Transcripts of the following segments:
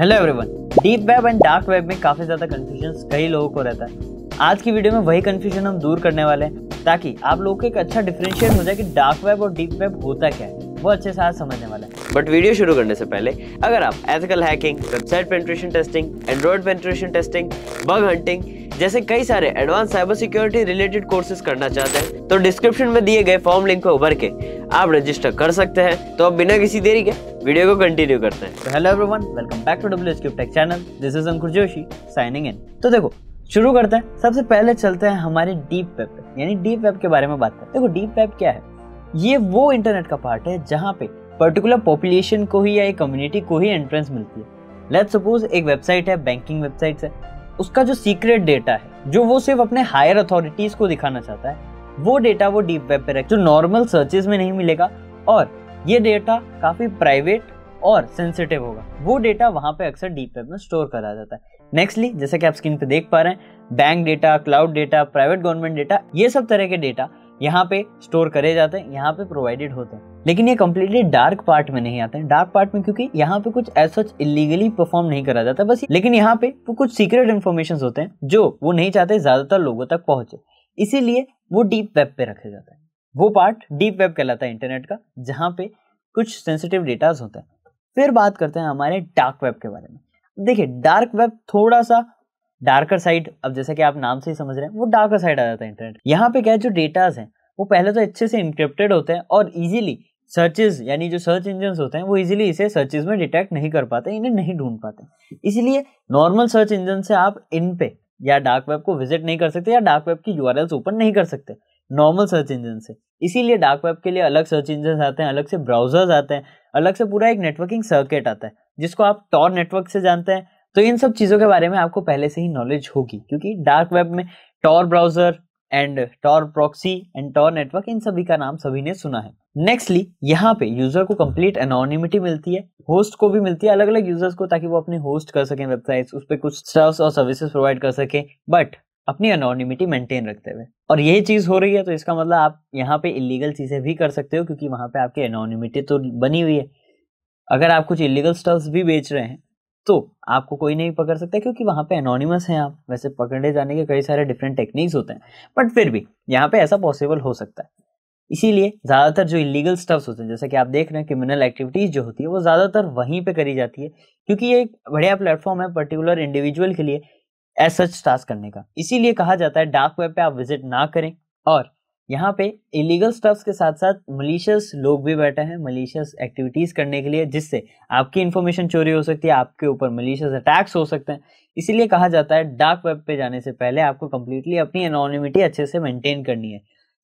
hello everyone deep web and dark web में काफ़ी ज़्यादा कन्फ्यूजन कई लोगों को रहता है आज की वीडियो में वही कन्फ्यूजन हम दूर करने वाले हैं ताकि आप लोगों को एक अच्छा डिफ्रेंशिएट हो जाए कि डार्क वेब और डीप वेब होता क्या है वो अच्छे से आज समझने वाला है बट वीडियो शुरू करने से पहले अगर आप ethical hacking website penetration testing android penetration testing bug hunting जैसे कई सारे advance cyber security related courses करना चाहते हैं तो डिस्क्रिप्शन में दिए गए फॉर्म लिंक को उभर के आप रजिस्टर कर सकते हैं तो अब बिना किसी देरी के वीडियो को कंटिन्यू करते हैं hello everyone welcome back to W H tech channel this is Ankur Joshi signing in तो देखो शुरू करते हैं सबसे पहले चलते हैं हमारे डीप वेब यानी डीप वेब के बारे में बात करते हैं देखो डीप वेब क्या है ये वो इंटरनेट का पार्ट है जहाँ पे पर्टिकुलर पॉपुलेशन को ही या एक कम्युनिटी को ही एंट्रेंस मिलती है लेट सपोज एक वेबसाइट है बैंकिंग वेबसाइट है उसका जो सीक्रेट डेटा है जो वो सिर्फ अपने हायर अथॉरिटीज को दिखाना चाहता है वो डेटा वो डीप वेब पे रख जो नॉर्मल सर्चेज में नहीं मिलेगा और ये डेटा काफ़ी प्राइवेट और सेंसिटिव होगा वो डेटा वहाँ पे अक्सर डीप वेब में स्टोर करा जाता है नेक्स्टली जैसे कि आप स्क्रीन पे देख पा रहे हैं bank data cloud data private government data ये सब तरह के डेटा यहाँ पे स्टोर करे जाते हैं यहाँ पे प्रोवाइडेड होते हैं लेकिन ये कम्प्लीटली डार्क पार्ट में नहीं आते हैं डार्क पार्ट में क्योंकि यहाँ पे कुछ एज सच इलीगली परफॉर्म नहीं करा जाता बस लेकिन यहाँ पे वो कुछ सीक्रेट इन्फॉर्मेशन होते हैं जो वो नहीं चाहते ज़्यादातर लोगों तक पहुंचे इसीलिए वो डीप वेब पे रखे जाते हैं वो पार्ट डीप वेब कहलाता है इंटरनेट का जहाँ पे कुछ सेंसिटिव डेटाज होते हैं फिर बात करते हैं हमारे डार्क वेब के बारे में देखिए डार्क वेब थोड़ा सा डार्कर साइड अब जैसा कि आप नाम से ही समझ रहे हैं वो डार्कर साइड आ जाता है इंटरनेट यहाँ पे क्या है जो डेटाज हैं वो पहले तो अच्छे से इंक्रिप्टेड होते हैं और इजीली सर्चेज यानी जो सर्च इंजन होते हैं वो इजीली इसे सर्चेज में डिटेक्ट नहीं कर पाते इन्हें नहीं ढूंढ पाते इसीलिए नॉर्मल सर्च इंजन से आप इन पे या डार्क वेब को विजिट नहीं कर सकते या डार्क वेब की यू ओपन नहीं कर सकते नॉर्मल सर्च इंजन से इसीलिए डार्क वेब के लिए अलग सर्च इंजन आते हैं अलग से ब्राउजर्स आते हैं अलग से पूरा एक नेटवर्किंग सर्किट आता है जिसको आप टॉर नेटवर्क से जानते हैं तो इन सब चीज़ों के बारे में आपको पहले से ही नॉलेज होगी क्योंकि डार्क वेब में Tor browser and Tor proxy and Tor network इन सभी का नाम सभी ने सुना है नेक्स्टली यहाँ पे यूजर को कंप्लीट एनोनिमिटी मिलती है होस्ट को भी मिलती है अलग अलग यूजर्स को ताकि वो अपने होस्ट कर सकें वेबसाइट्स उस पर कुछ सर्व्स और सर्विसेज प्रोवाइड कर सकें बट अपनी अनोनिमिटी मेंटेन रखते हुए और यही चीज हो रही है तो इसका मतलब आप यहाँ पे इलीगल चीजें भी कर सकते हो क्योंकि वहाँ पे आपकी अनोनिमिटी तो बनी हुई है अगर आप कुछ इलीगल स्टल्स भी बेच रहे हैं तो आपको कोई नहीं पकड़ सकता क्योंकि वहाँ पे एनोनिमस हैं आप वैसे पकड़े जाने के कई सारे डिफरेंट टेक्निक्स होते हैं बट फिर भी यहाँ पे ऐसा पॉसिबल हो सकता है इसीलिए ज़्यादातर जो इलीगल स्टफ्स होते हैं जैसे कि आप देख रहे हैं क्रिमिनल एक्टिविटीज़ जो होती है वो ज़्यादातर वहीं पर करी जाती है क्योंकि ये एक बढ़िया प्लेटफॉर्म है पर्टिकुलर इंडिविजुअल के लिए एस सच टास्क करने का इसीलिए कहा जाता है डार्क वेब पे आप विजिट ना करें और यहाँ पे इलीगल स्टफ्स के साथ साथ मलिशियस लोग भी बैठे हैं मलिशियस एक्टिविटीज़ करने के लिए जिससे आपकी इन्फॉर्मेशन चोरी हो सकती है आपके ऊपर मलिशियस अटैक्स हो सकते हैं इसीलिए कहा जाता है डार्क वेब पे जाने से पहले आपको कम्प्लीटली अपनी अनोनिमिटी अच्छे से मेंटेन करनी है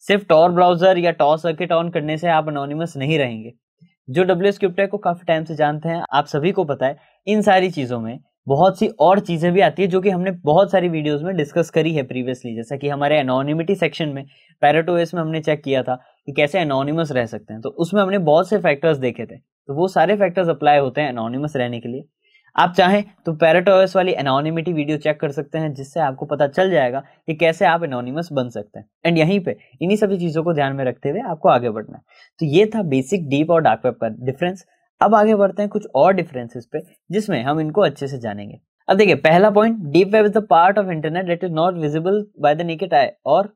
सिर्फ टॉर ब्राउजर या टॉर सर्किट ऑन करने से आप अनोनिमस नहीं रहेंगे जो डब्ल्यू स्क्रिप्टर को काफ़ी टाइम से जानते हैं आप सभी को पता है इन सारी चीज़ों में बहुत सी और चीज़ें भी आती है जो कि हमने बहुत सारी वीडियोस में डिस्कस करी है प्रीवियसली जैसा कि हमारे एनोनिमिटी सेक्शन में पैराटोएस में हमने चेक किया था कि कैसे एनोनिमस रह सकते हैं तो उसमें हमने बहुत से फैक्टर्स देखे थे तो वो सारे फैक्टर्स अप्लाई होते हैं एनोनिमस रहने के लिए आप चाहें तो पैराटोएस वाली एनोनिमिटी वीडियो चेक कर सकते हैं जिससे आपको पता चल जाएगा कि कैसे आप एनोनिमस बन सकते हैं एंड यहीं पे इन्हीं सभी चीज़ों को ध्यान में रखते हुए आपको आगे बढ़ना है तो ये था बेसिक डीप और डार्क वेब का डिफरेंस अब आगे बढ़ते हैं कुछ और डिफरेंसेस पे जिसमें हम इनको अच्छे से जानेंगे अब देखिए पहला point deep web is the part of internet that is not visible by the naked eye और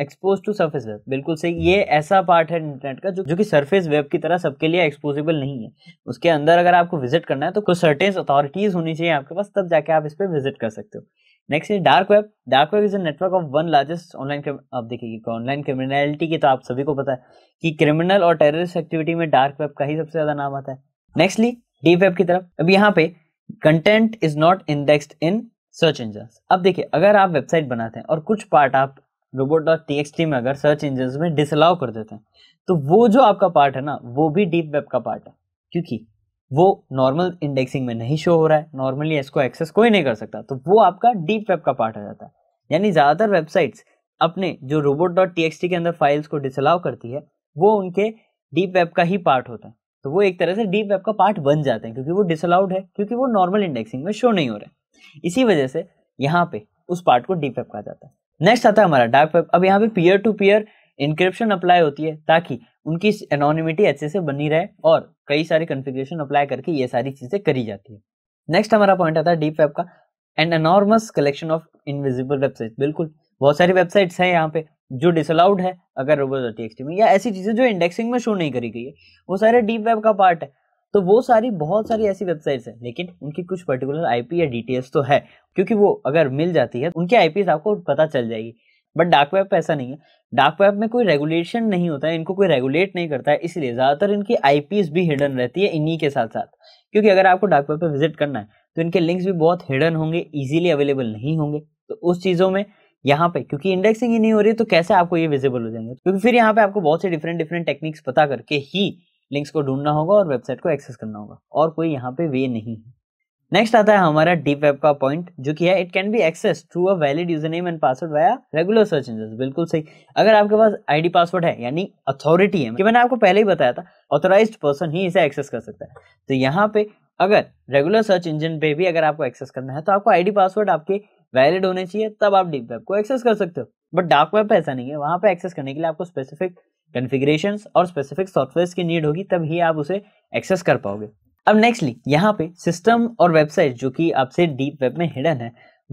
एक्सपोज टू सरफेस वेब बिल्कुल सही ये ऐसा पार्ट है इंटरनेट का जो जो कि सरफेस वेब की तरह सबके लिए एक्सपोजेबल नहीं है उसके अंदर अगर आपको विजिट करना है तो कुछ सर्टेन अथॉरिटीज होनी चाहिए आपके पास तब जाके आप इस पर विजिट कर सकते हो next is dark web dark web is a network of one largest online आप देखिए ऑनलाइन क्रिमिनलिटी की तो आप सभी को पता है कि क्रिमिनल और टेररिस्ट एक्टिविटी में डार्क वेब का ही सबसे ज़्यादा नाम आता है नेक्स्टली डीप वेब की तरफ अब यहाँ पे content is not indexed in search engine अब देखिए अगर आप वेबसाइट बनाते हैं और कुछ पार्ट आप robot dot T X T में अगर सर्च इंजन में डिसअलाउ कर देते हैं तो वो जो आपका पार्ट है ना वो भी डीप वेब का पार्ट है क्योंकि वो नॉर्मल इंडेक्सिंग में नहीं शो हो रहा है नॉर्मली इसको एक्सेस कोई नहीं कर सकता तो वो आपका डीप वेब का पार्ट हो जाता है यानी ज़्यादातर वेबसाइट्स अपने जो रोबोट डॉट टी के अंदर फाइल्स को डिसअलाउ करती है वो उनके डीप वेब का ही पार्ट होता है तो वो एक तरह से डीप वेब का पार्ट बन जाते हैं क्योंकि वो डिसअलाउड है क्योंकि वो नॉर्मल इंडेक्सिंग में शो नहीं हो रहा है इसी वजह से यहाँ पे उस पार्ट को डीप वेब कहा जाता है नेक्स्ट आता है हमारा डार्क वेब अब यहाँ पे peer to peer encryption apply होती है ताकि उनकी एनोनिमिटी अच्छे से बनी रहे और कई सारी कन्फिग्रेशन अप्लाई करके ये सारी चीज़ें करी जाती है नेक्स्ट हमारा पॉइंट आता है डीप वेब का and enormous collection of invisible website बिल्कुल बहुत सारी वेबसाइट्स हैं यहाँ पे जो डिसअलाउड है अगर robots.txt में या ऐसी चीज़ें जो इंडेक्सिंग में शो नहीं करी गई है वो सारे डीप वेब का पार्ट है तो वो सारी बहुत सारी ऐसी वेबसाइट्स हैं लेकिन उनकी कुछ पर्टिकुलर आईपी या डीटीएस तो है क्योंकि वो अगर मिल जाती है तो उनकी आईपीएस आपको पता चल जाएगी बट डार्क वेब पर ऐसा नहीं है डार्क वेब में कोई रेगुलेशन नहीं होता है इनको कोई रेगुलेट नहीं करता है इसलिए ज़्यादातर इनकी पीज भी हिडन रहती है इन्हीं के साथ साथ क्योंकि अगर आपको डार्क वेब पर विजिट करना है तो इनके लिंक्स भी बहुत हिडन होंगे ईजिली अवेलेबल नहीं होंगे तो उस चीज़ों में यहाँ पे क्योंकि इंडेक्सिंग ही नहीं हो रही तो कैसे आपको ये विजिबल हो जाएंगे क्योंकि फिर यहाँ पे आपको बहुत से डिफरेंट डिफरेंट टेक्निक्स पता करके ही लिंक्स को ढूंढना होगा और वेबसाइट को एक्सेस करना होगा और कोई यहाँ पे वे नहीं है नेक्स्ट आता है हमारा डीप वेब का पॉइंट जो कि है it can be access through a valid user name and password via regular search engine बिल्कुल सही अगर आपके पास आईडी पासवर्ड है यानी अथॉरिटी है कि मैंने आपको पहले ही बताया था ऑथोराइज पर्सन ही इसे एक्सेस कर सकता है तो यहाँ पे अगर रेगुलर सर्च इंजन पे भी अगर आपको एक्सेस करना है तो आपको आईडी पासवर्ड आपके वैलिड होने चाहिए तब आप डीप वेब को एक्सेस कर सकते हो बट डार्क वेब पे ऐसा नहीं है वहाँ पे एक्सेस करने के लिए आपको स्पेसिफिक कन्फिग्रेशन और स्पेसिफिक सॉफ्टवेयर की नीड होगी तब ही आप उसे एक्सेस कर पाओगे अब नेक्स्टली यहाँ पे सिस्टम और वेबसाइट जो कि आपसे डीप वेब में हिडन है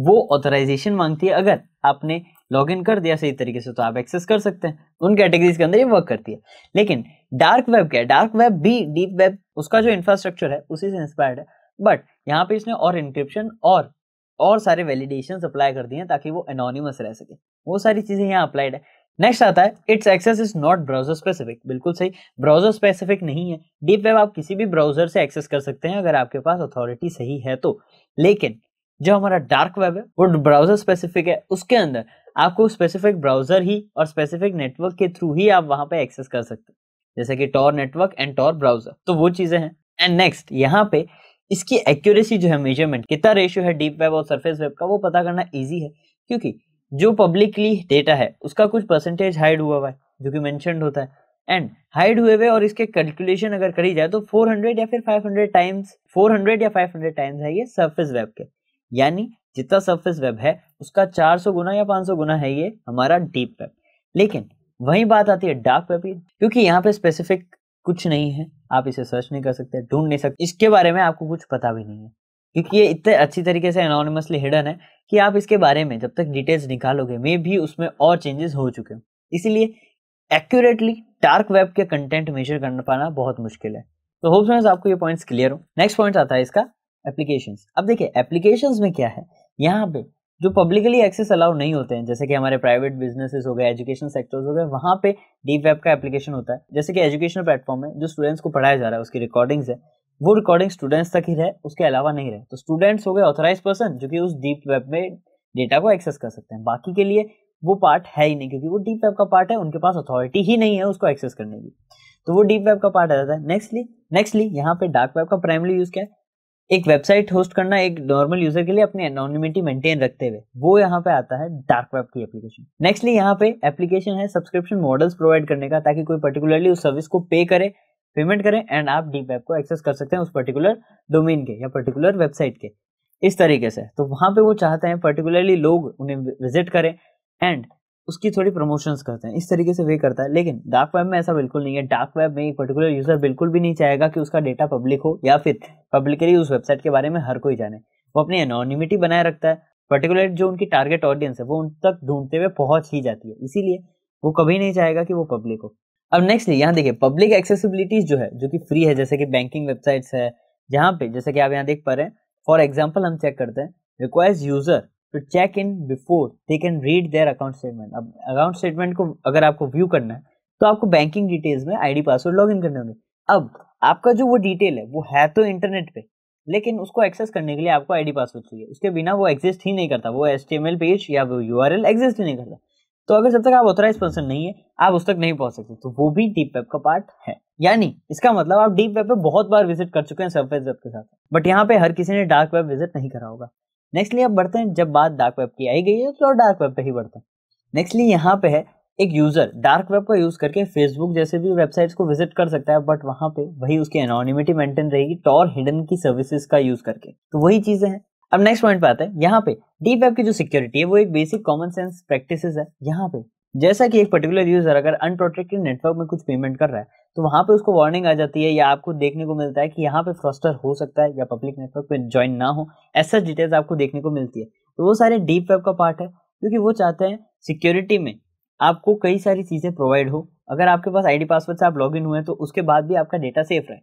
वो ऑथराइजेशन मांगती है अगर आपने लॉग इन कर दिया सही तरीके से तो आप एक्सेस कर सकते हैं उन कैटेगरीज के अंदर ये वर्क करती है लेकिन डार्क वेब क्या है डार्क वेब भी डीप वेब उसका जो इंफ्रास्ट्रक्चर है उसी से इंस्पायर्ड है बट यहाँ पे इसने और इंक्रिप्शन और और सारे वैलिडेशन अप्लाई कर दिए हैं ताकि वो एनोनिमस रह सके वो सारी चीज़ें यहाँ अप्लाइड है नेक्स्ट आता है its access is not browser specific बिल्कुल सही ब्राउजर स्पेसिफिक नहीं है डीप वेब आप किसी भी ब्राउजर से एक्सेस कर सकते हैं अगर आपके पास अथॉरिटी सही है तो लेकिन जो हमारा डार्क वेब है वो ब्राउजर स्पेसिफिक है उसके अंदर आपको स्पेसिफिक ब्राउजर ही और स्पेसिफिक नेटवर्क के थ्रू ही आप वहाँ पे एक्सेस कर सकते हैं जैसे कि Tor network and Tor browser तो वो चीज़ें हैं एंड नेक्स्ट यहाँ पे इसकी एक्यूरेसी जो है मेजरमेंट कितना रेशियो है डीप वेब और सरफेस वेब का वो पता करना ईजी है क्योंकि जो पब्लिकली डेटा है उसका कुछ परसेंटेज हाइड हुआ हुआ है जो कि मैंशन होता है एंड हाइड हुए हुए और इसके कैलकुलेशन अगर करी जाए तो 400 या फिर 500 टाइम्स 400 या 500 टाइम्स है ये सरफेस वेब के यानी जितना सरफेस वेब है उसका 400 गुना या 500 गुना है ये हमारा डीप वेब लेकिन वही बात आती है डार्क वेब की क्योंकि यहाँ पे स्पेसिफिक कुछ नहीं है आप इसे सर्च नहीं कर सकते ढूंढ नहीं सकते इसके बारे में आपको कुछ पता भी नहीं है क्योंकि ये इतने अच्छी तरीके से एनोनिमसली हिडन है कि आप इसके बारे में जब तक डिटेल्स निकालोगे मे भी उसमें और चेंजेस हो चुके हैं इसीलिए एक्यूरेटली डार्क वेब के कंटेंट मेजर कर पाना बहुत मुश्किल है तो होप फ्रेंड्स आपको ये पॉइंट्स क्लियर हो नेक्स्ट पॉइंट आता है इसका एप्लीकेशंस अब देखिए एप्लीकेशंस में क्या है यहाँ पे जो पब्लिकली एक्सेस अलाउ नहीं होते हैं जैसे कि हमारे प्राइवेट बिजनेसेस हो गए एजुकेशन सेक्टर्स हो गए वहाँ पे डीप वेब का एप्लीकेशन होता है जैसे कि एजुकेशनल प्लेटफॉर्म है जो स्टूडेंट्स को पढ़ाया जा रहा है उसकी रिकॉर्डिंग्स है वो रिकॉर्डिंग स्टूडेंट्स तक ही रहे उसके अलावा नहीं रहे तो स्टूडेंट्स हो गए ऑथोराइज पर्सन जो कि उस डीप वेब में डेटा को एक्सेस कर सकते हैं बाकी के लिए वो पार्ट है ही नहीं क्योंकि वो डीप वेब का पार्ट है उनके पास अथॉरिटी ही नहीं है उसको एक्सेस करने की तो वो डीप वेब का पार्ट आ जाता है नेक्स्टली नेक्स्टली यहाँ पे डार्क वेब का प्राइमरी यूज़ क्या है एक वेबसाइट होस्ट करना एक नॉर्मल यूजर के लिए अपनी एनोनिमिटी मेंटेन रखते हुए वो यहाँ पे आता है डार्क वेब की एप्लीकेशन नेक्स्टली यहाँ पे एप्लीकेशन है सब्सक्रिप्शन मॉडल्स प्रोवाइड करने का ताकि कोई पर्टिकुलरली उस सर्विस को पे करे पेमेंट करें एंड आप डीप वेब को एक्सेस कर सकते हैं उस पर्टिकुलर डोमेन के या पर्टिकुलर वेबसाइट के इस तरीके से तो वहाँ पे वो चाहते हैं पर्टिकुलरली लोग उन्हें विजिट करें एंड उसकी थोड़ी प्रमोशंस करते हैं इस तरीके से वे करता है लेकिन डार्क वेब में ऐसा बिल्कुल नहीं है डार्क वेब में एक पर्टिकुलर यूज़र बिल्कुल भी नहीं चाहेगा कि उसका डेटा पब्लिक हो या फिर पब्लिकली उस वेबसाइट के बारे में हर कोई जाने वो अपनी एनोनिमिटी बनाए रखता है पर्टिकुलर जो उनकी टारगेट ऑडियंस है वो उन तक ढूंढते हुए पहुंच ही जाती है इसीलिए वो कभी नहीं चाहेगा कि वो पब्लिक हो अब नेक्स्ट यहाँ देखिए पब्लिक एक्सेसिबिलिटीज जो है जो कि फ्री है जैसे कि बैंकिंग वेबसाइट्स है जहाँ पे जैसे कि आप यहाँ देख पा रहे हैं फॉर एग्जाम्पल हम चेक करते हैं requires user to check in before they can read their account statement अब अकाउंट स्टेटमेंट को अगर आपको व्यू करना है तो आपको बैंकिंग डिटेल्स में आईडी पासवर्ड लॉग इन करने होंगे अब आपका जो वो डिटेल है वो है तो इंटरनेट पे लेकिन उसको एक्सेस करने के लिए आपको आईडी पासवर्ड चाहिए उसके बिना वो एग्जिस्ट ही नहीं करता वो एस पेज या वो यू एग्जिस्ट ही नहीं करता तो अगर जब तक आप ऑथराइज पर्सन नहीं है आप उस तक नहीं पहुंच सकते तो वो भी डीप वेब का पार्ट है यानी इसका मतलब आप डीप वेब पे बहुत बार विजिट कर चुके हैं सरफेस वेब के साथ बट यहाँ पे हर किसी ने डार्क वेब विजिट नहीं करा होगा नेक्स्टली अब बढ़ते हैं जब बात डार्क वेब की आई गई है तो डार्क वेब पे ही बढ़ते हैं नेक्स्टली यहाँ पे है एक यूज़र डार्क वेब का यूज़ करके फेसबुक जैसे भी वेबसाइट्स को विजिट कर सकता है बट वहाँ पे वही उसकी एनोनिमिटी मेंटेन रहेगी टॉर हिडन की सर्विसेज का यूज़ करके तो वही चीज़ें हैं अब नेक्स्ट पॉइंट पे आते हैं यहाँ पे डीप वेब की जो सिक्योरिटी है वो एक बेसिक कॉमन सेंस प्रैक्टिस है यहाँ पे जैसा कि एक पर्टिकुलर यूजर अगर अनप्रोटेक्टेड नेटवर्क में कुछ पेमेंट कर रहा है तो वहाँ पे उसको वार्निंग आ जाती है या आपको देखने को मिलता है कि यहाँ पे फ्रस्टर हो सकता है या पब्लिक नेटवर्क पे ज्वाइन ना हो ऐसा डिटेल्स आपको देखने को मिलती है तो वो सारे डीप वेब का पार्ट है क्योंकि वो चाहते हैं सिक्योरिटी में आपको कई सारी चीज़ें प्रोवाइड हो अगर आपके पास आई पासवर्ड से आप लॉग इन हुए हैं तो उसके बाद भी आपका डेटा सेफ रहे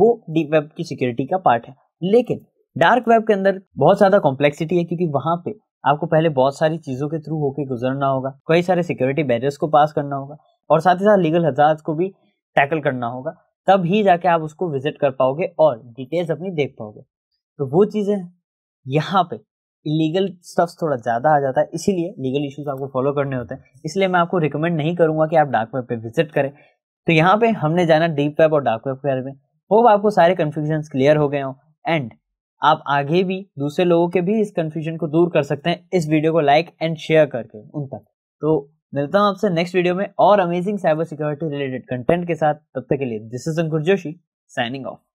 वो डीप वेब की सिक्योरिटी का पार्ट है लेकिन डार्क वेब के अंदर बहुत ज़्यादा कॉम्प्लेक्सिटी है क्योंकि वहाँ पे आपको पहले बहुत सारी चीज़ों के थ्रू होकर गुजरना होगा कई सारे सिक्योरिटी बैरियर्स को पास करना होगा और साथ ही साथ लीगल हजार को भी टैकल करना होगा तब ही जाके आप उसको विजिट कर पाओगे और डिटेल्स अपनी देख पाओगे तो वो चीज़ें यहाँ पे लीगल स्टफ्स थोड़ा ज़्यादा आ जाता है इसीलिए लीगल इश्यूज आपको फॉलो करने होते हैं इसलिए मैं आपको रिकमेंड नहीं करूँगा कि आप डार्क वेब पे विजिट करें तो यहाँ पे हमने जाना डीप वेब और डार्क वेब के बारे में होप आपको सारे कन्फ्यूजन क्लियर हो गए हों एंड आप आगे भी दूसरे लोगों के भी इस कन्फ्यूजन को दूर कर सकते हैं इस वीडियो को लाइक एंड शेयर करके उन तक तो मिलता हूँ आपसे नेक्स्ट वीडियो में और amazing cyber security related content के साथ तब तक के लिए this is Ankur Joshi signing of